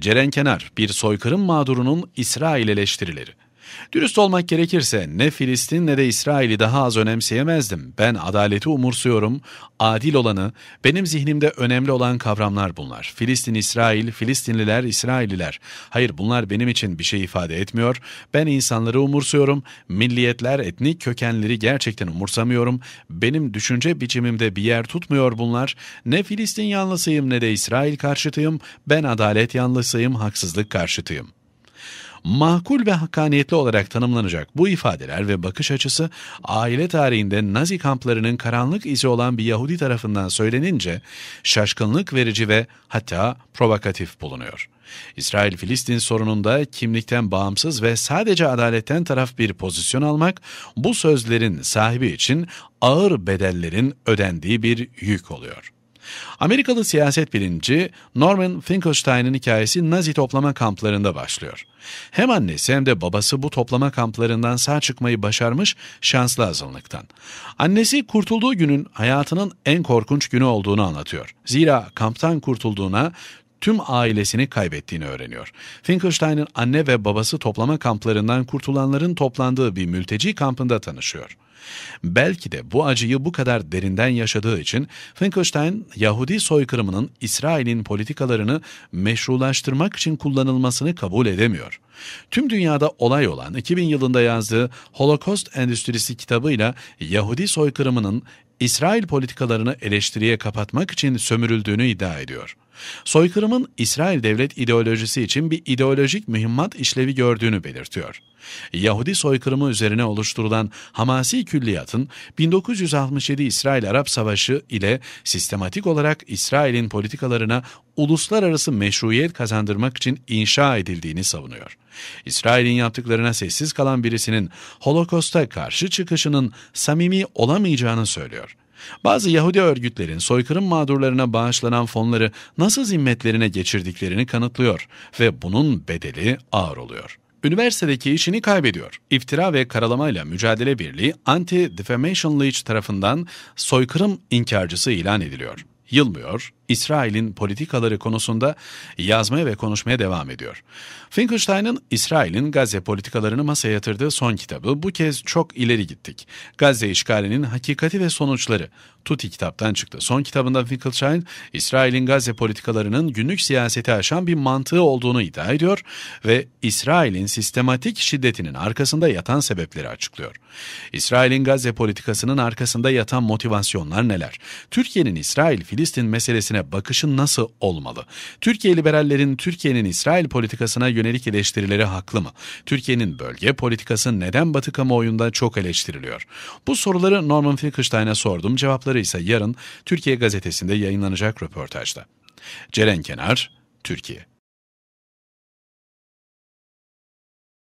Ceren Kenar, bir soykırım mağdurunun İsrail eleştirileri. Dürüst olmak gerekirse ne Filistin ne de İsrail'i daha az önemseyemezdim. Ben adaleti umursuyorum, adil olanı, benim zihnimde önemli olan kavramlar bunlar. Filistin, İsrail, Filistinliler, İsrailliler. Hayır bunlar benim için bir şey ifade etmiyor. Ben insanları umursuyorum, milliyetler, etnik kökenleri gerçekten umursamıyorum. Benim düşünce biçimimde bir yer tutmuyor bunlar. Ne Filistin yanlısıyım ne de İsrail karşıtıyım. Ben adalet yanlısıyım, haksızlık karşıtıyım.'' Makul ve hakkaniyetli olarak tanımlanacak bu ifadeler ve bakış açısı aile tarihinde Nazi kamplarının karanlık izi olan bir Yahudi tarafından söylenince şaşkınlık verici ve hatta provokatif bulunuyor. İsrail-Filistin sorununda kimlikten bağımsız ve sadece adaletten taraf bir pozisyon almak, bu sözlerin sahibi için ağır bedellerin ödendiği bir yük oluyor. Amerikalı siyaset bilinci Norman Finkelstein'in hikayesi Nazi toplama kamplarında başlıyor. Hem annesi hem de babası bu toplama kamplarından sağ çıkmayı başarmış şanslı azınlıktan. Annesi kurtulduğu günün hayatının en korkunç günü olduğunu anlatıyor. Zira kamptan kurtulduğuna tüm ailesini kaybettiğini öğreniyor. Finkelstein'in anne ve babası toplama kamplarından kurtulanların toplandığı bir mülteci kampında tanışıyor. Belki de bu acıyı bu kadar derinden yaşadığı için Finkelstein, Yahudi soykırımının İsrail'in politikalarını meşrulaştırmak için kullanılmasını kabul edemiyor. Tüm dünyada olay olan 2000 yılında yazdığı Holocaust Endüstrisi kitabıyla Yahudi soykırımının İsrail politikalarını eleştiriye kapatmak için sömürüldüğünü iddia ediyor. Soykırımın İsrail devlet ideolojisi için bir ideolojik mühimmat işlevi gördüğünü belirtiyor. Yahudi soykırımı üzerine oluşturulan Hamasi külliyatın 1967 İsrail-Arap Savaşı ile sistematik olarak İsrail'in politikalarına uluslararası meşruiyet kazandırmak için inşa edildiğini savunuyor. İsrail'in yaptıklarına sessiz kalan birisinin holokosta karşı çıkışının samimi olamayacağını söylüyor. Bazı Yahudi örgütlerin soykırım mağdurlarına bağışlanan fonları nasıl zimmetlerine geçirdiklerini kanıtlıyor ve bunun bedeli ağır oluyor. Üniversitedeki işini kaybediyor. İftira ve Karalamayla Mücadele Birliği Anti-Defamation League tarafından soykırım inkarcısı ilan ediliyor yılmıyor, İsrail'in politikaları konusunda yazmaya ve konuşmaya devam ediyor. Finkelstein'ın İsrail'in Gazze politikalarını masaya yatırdığı son kitabı bu kez çok ileri gittik. Gazze işgalinin hakikati ve sonuçları, Tuti kitaptan çıktı. Son kitabında Finkelstein, İsrail'in Gazze politikalarının günlük siyaseti aşan bir mantığı olduğunu iddia ediyor ve İsrail'in sistematik şiddetinin arkasında yatan sebepleri açıklıyor. İsrail'in Gazze politikasının arkasında yatan motivasyonlar neler? Türkiye'nin İsrail-Filistin meselesine bakışı nasıl olmalı? Türkiye liberallerin Türkiye'nin İsrail politikasına yönelik eleştirileri haklı mı? Türkiye'nin bölge politikası neden Batı kamuoyunda çok eleştiriliyor? Bu soruları Norman Finkelstein'e sordum. Cevapları ayrıntıları ise yarın Türkiye Gazetesi'nde yayınlanacak röportajda. Ceren Kenar, Türkiye.